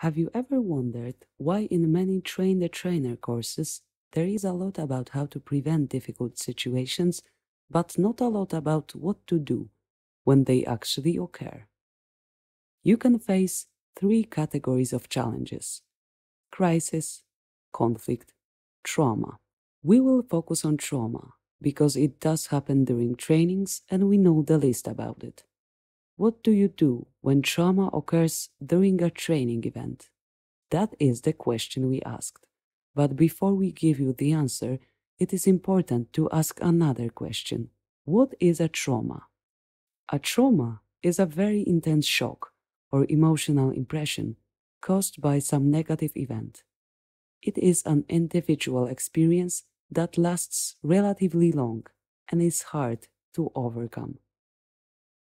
Have you ever wondered why in many train the trainer courses there is a lot about how to prevent difficult situations, but not a lot about what to do when they actually occur? You can face three categories of challenges crisis, conflict, trauma. We will focus on trauma because it does happen during trainings and we know the least about it. What do you do when trauma occurs during a training event? That is the question we asked. But before we give you the answer, it is important to ask another question. What is a trauma? A trauma is a very intense shock or emotional impression caused by some negative event. It is an individual experience that lasts relatively long and is hard to overcome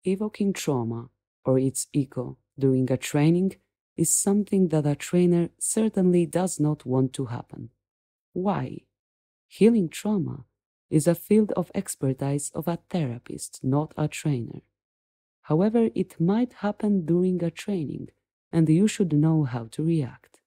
evoking trauma or its echo during a training is something that a trainer certainly does not want to happen. Why? Healing trauma is a field of expertise of a therapist, not a trainer. However, it might happen during a training, and you should know how to react.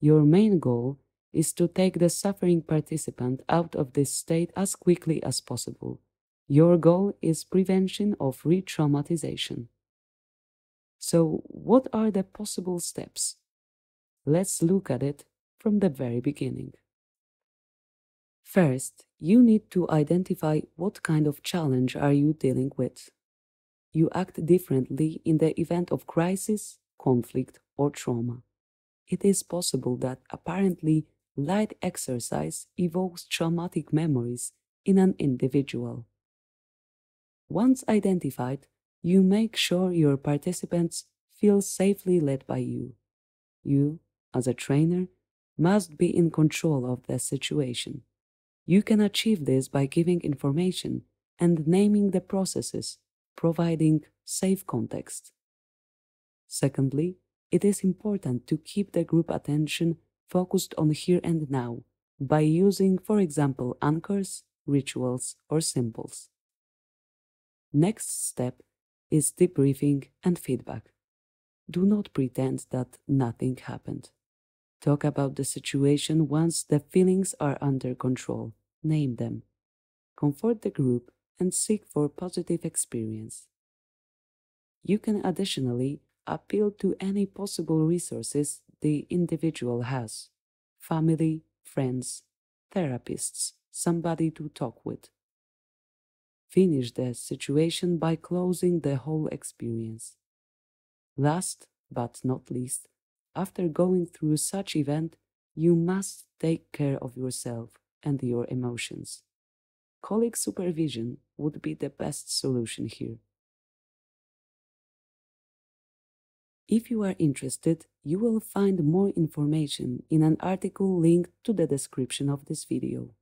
Your main goal is to take the suffering participant out of this state as quickly as possible your goal is prevention of re traumatization. So, what are the possible steps? Let's look at it from the very beginning. First, you need to identify what kind of challenge are you dealing with. You act differently in the event of crisis, conflict, or trauma. It is possible that apparently light exercise evokes traumatic memories in an individual. Once identified, you make sure your participants feel safely led by you. You, as a trainer, must be in control of the situation. You can achieve this by giving information and naming the processes, providing safe context. Secondly, it is important to keep the group attention focused on here and now by using, for example, anchors, rituals, or symbols. Next step is debriefing and feedback. Do not pretend that nothing happened. Talk about the situation once the feelings are under control. Name them. Comfort the group and seek for positive experience. You can additionally appeal to any possible resources the individual has family, friends, therapists, somebody to talk with finish the situation by closing the whole experience. Last but not least, after going through such event, you must take care of yourself and your emotions. Colleague supervision would be the best solution here. If you are interested, you will find more information in an article linked to the description of this video.